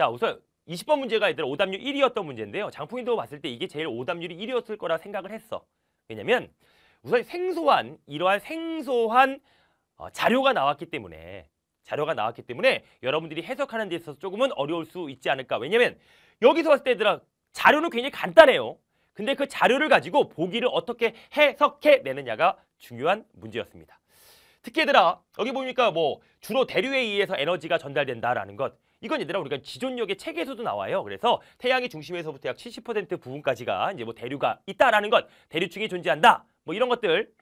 자, 우선 20번 문제가 얘들 오답률 1위였던 문제인데요. 장풍이도 봤을 때 이게 제일 오답률이 1위였을 거라 생각을 했어. 왜냐면 우선 생소한 이러한 생소한 어, 자료가 나왔기 때문에 자료가 나왔기 때문에 여러분들이 해석하는 데 있어서 조금은 어려울 수 있지 않을까. 왜냐면 여기서 봤을 때 얘들아 자료는 굉장히 간단해요. 근데 그 자료를 가지고 보기를 어떻게 해석해내느냐가 중요한 문제였습니다. 특히 얘들아 여기 보니까 뭐 주로 대류에 의해서 에너지가 전달된다라는 것 이건 얘들아 우리가 지존력의 체계에서도 나와요. 그래서 태양의 중심에서부터 약 70% 부분까지가 이제 뭐 대류가 있다라는 것, 대류층이 존재한다. 뭐 이런 것들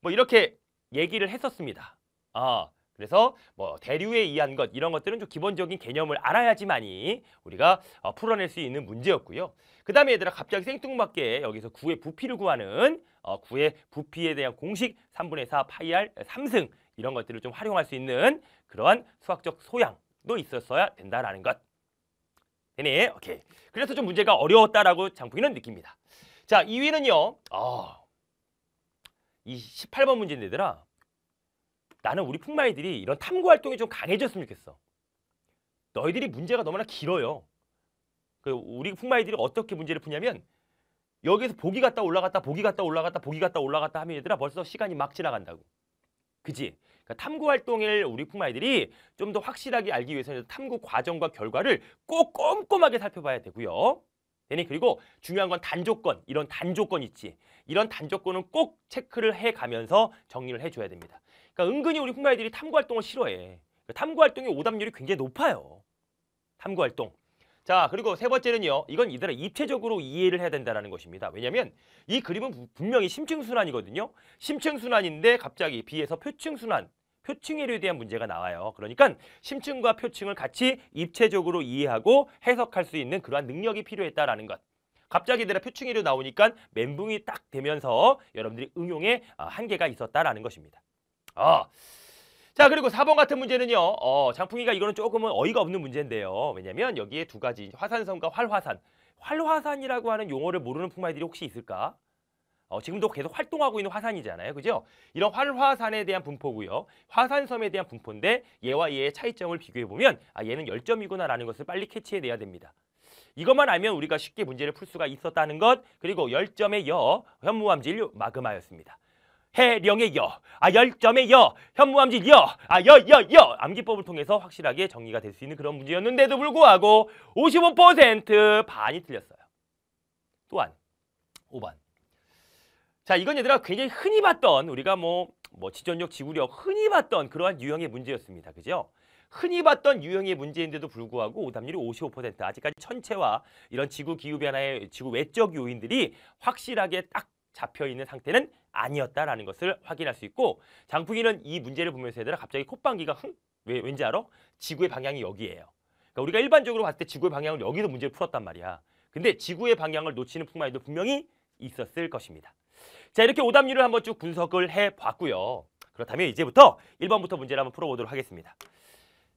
뭐 이렇게 얘기를 했었습니다. 아, 그래서 뭐 대류에 의한 것 이런 것들은 좀 기본적인 개념을 알아야지만이 우리가 어, 풀어낼 수 있는 문제였고요. 그 다음에 얘들아 갑자기 생뚱맞게 여기서 구의 부피를 구하는 어, 구의 부피에 대한 공식 3분의 4 파이 알 3승 이런 것들을 좀 활용할 수 있는 그러한 수학적 소양 또 있었어야 된다라는 것. 되 오케이. 그래서 좀 문제가 어려웠다라고 장풍이는 느낍니다. 자, 2위는요. 어, 이 18번 아, 문제인 얘들아. 나는 우리 풍마이들이 이런 탐구 활동이 좀 강해졌으면 좋겠어. 너희들이 문제가 너무나 길어요. 그 우리 풍마이들이 어떻게 문제를 푸냐면 여기서 보기 갔다 올라갔다 보기 갔다 올라갔다 보기 갔다 올라갔다 하면 얘들아 벌써 시간이 막 지나간다고. 그지? 그러니까 탐구 활동을 우리 푸마이들이 좀 더 확실하게 알기 위해서는 탐구 과정과 결과를 꼭 꼼꼼하게 살펴봐야 되고요. 되 그리고 중요한 건 단조건 이런 단조건 있지 이런 단조건은 꼭 체크를 해가면서 정리를 해줘야 됩니다 그러니까 은근히 우리 흑마이들이 탐구 활동을 싫어해 그러니까 탐구 활동의 오답률이 굉장히 높아요 탐구 활동 자, 그리고 세 번째는요. 이건 이대로 입체적으로 이해를 해야 된다는 것입니다. 왜냐하면 이 그림은 분명히 심층순환이거든요. 심층순환인데 갑자기 비에서 표층순환, 표층해류에 대한 문제가 나와요. 그러니까 심층과 표층을 같이 입체적으로 이해하고 해석할 수 있는 그러한 능력이 필요했다라는 것. 갑자기 이대로 표층해류 나오니까 멘붕이 딱 되면서 여러분들이 응용에 아, 한계가 있었다라는 것입니다. 어. 자 그리고 4번 같은 문제는요. 어, 장풍이가 이거는 조금은 어이가 없는 문제인데요. 왜냐면 여기에 두 가지 화산성과 활화산. 활화산이라고 하는 용어를 모르는 풍마이들이 혹시 있을까? 어, 지금도 계속 활동하고 있는 화산이잖아요. 그죠? 이런 활화산에 대한 분포고요. 화산섬에 대한 분포인데 얘와 얘의 차이점을 비교해보면 아, 얘는 열점이구나라는 것을 빨리 캐치해내야 됩니다. 이것만 알면 우리가 쉽게 문제를 풀 수가 있었다는 것 그리고 열점의 여, 현무암질 마그마였습니다. 해령의 여, 아 열점의 여, 현무암질 여, 아 여 여여 암기법을 통해서 확실하게 정리가 될 수 있는 그런 문제였는데도 불구하고 55% 반이 틀렸어요. 또한 5번. 자 이건 얘들아 굉장히 흔히 봤던 우리가 뭐, 뭐 지전력, 지구력 흔히 봤던 그러한 유형의 문제였습니다. 그죠? 흔히 봤던 유형의 문제인데도 불구하고 오답률이 55% 아직까지 천체와 이런 지구 기후 변화의 지구 외적 요인들이 확실하게 딱 잡혀 있는 상태는 아니었다라는 것을 확인할 수 있고 장풍이는 이 문제를 보면서 얘들아 갑자기 콧방귀가 흥? 왜, 왠지 알아? 지구의 방향이 여기예요. 그러니까 우리가 일반적으로 봤을 때 지구의 방향을 여기서 문제를 풀었단 말이야. 근데 지구의 방향을 놓치는 풍마에도 분명히 있었을 것입니다. 자 이렇게 오답률을 한번 쭉 분석을 해봤고요. 그렇다면 이제부터 1번부터 문제를 한번 풀어보도록 하겠습니다.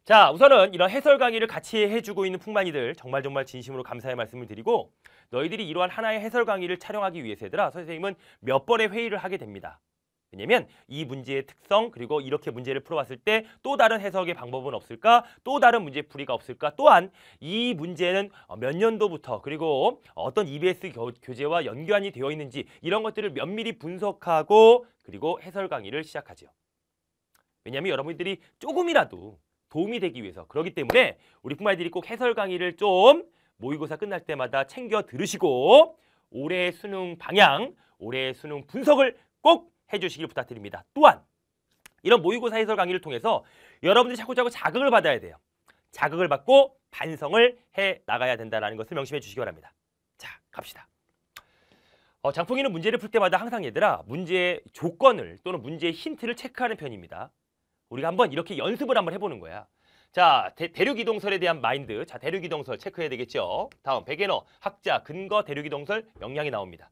자 우선은 이런 해설 강의를 같이 해주고 있는 풍만이들 정말 정말 진심으로 감사의 말씀을 드리고 너희들이 이러한 하나의 해설 강의를 촬영하기 위해서 얘들아 선생님은 몇 번의 회의를 하게 됩니다. 왜냐면 이 문제의 특성 그리고 이렇게 문제를 풀어봤을 때 또 다른 해석의 방법은 없을까 또 다른 문제 풀이가 없을까 또한 이 문제는 어, 몇 년도부터 그리고 어떤 EBS 교재와 연관이 되어 있는지 이런 것들을 면밀히 분석하고 그리고 해설 강의를 시작하죠 왜냐하면 여러분들이 조금이라도 도움이 되기 위해서 그러기 때문에 우리 푸마이들이 꼭 해설 강의를 좀 모의고사 끝날 때마다 챙겨 들으시고 올해 수능 방향, 올해 수능 분석을 꼭 해주시길 부탁드립니다. 또한 이런 모의고사 해설 강의를 통해서 여러분들이 자꾸자꾸 자극을 받아야 돼요. 자극을 받고 반성을 해 나가야 된다는 것을 명심해 주시기 바랍니다. 자, 갑시다. 어, 장풍이는 문제를 풀 때마다 항상 얘들아 문제의 조건을 또는 문제의 힌트를 체크하는 편입니다. 우리가 한번 이렇게 연습을 한번 해보는 거야. 자, 대, 륙이동설에 대한 마인드. 자, 대륙이동설 체크해야 되겠죠. 다음, 백엔어, 학자, 근거, 대륙이동설, 영향이 나옵니다.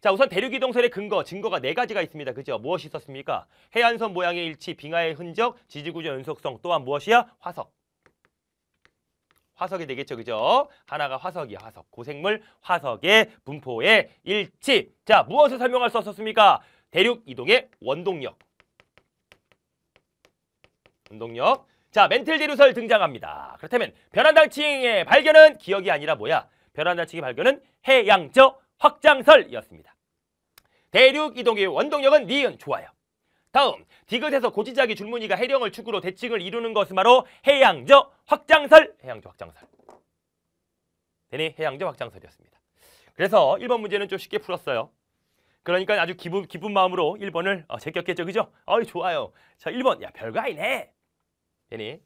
자, 우선 대륙이동설의 근거, 증거가 네 가지가 있습니다. 그죠? 무엇이 있었습니까? 해안선 모양의 일치, 빙하의 흔적, 지지구조 연속성, 또한 무엇이야? 화석. 화석이 되겠죠. 그죠? 하나가 화석이야. 화석. 고생물 화석의 분포의 일치. 자, 무엇을 설명할 수 없었습니까? 대륙 이동의 원동력. 운동력. 자, 멘틀 디루설 등장합니다. 그렇다면 벼란단칭의 발견은 기억이 아니라 뭐야? 벼란단칭의 발견은 해양저 확장설이었습니다. 대륙 이동의 원동력은 니은 좋아요. 다음 디귿에서 고지자기 줄무늬가 해령을 축으로 대칭을 이루는 것은 바로 해양저 확장설 해양저 확장설 되니 해양저 확장설이었습니다. 그래서 1번 문제는 좀 쉽게 풀었어요. 그러니까 아주 기분, 기쁜 마음으로 1번을 어, 제격겠죠 그죠? 어이 좋아요. 자 1번 야 별거 아니네. 这里。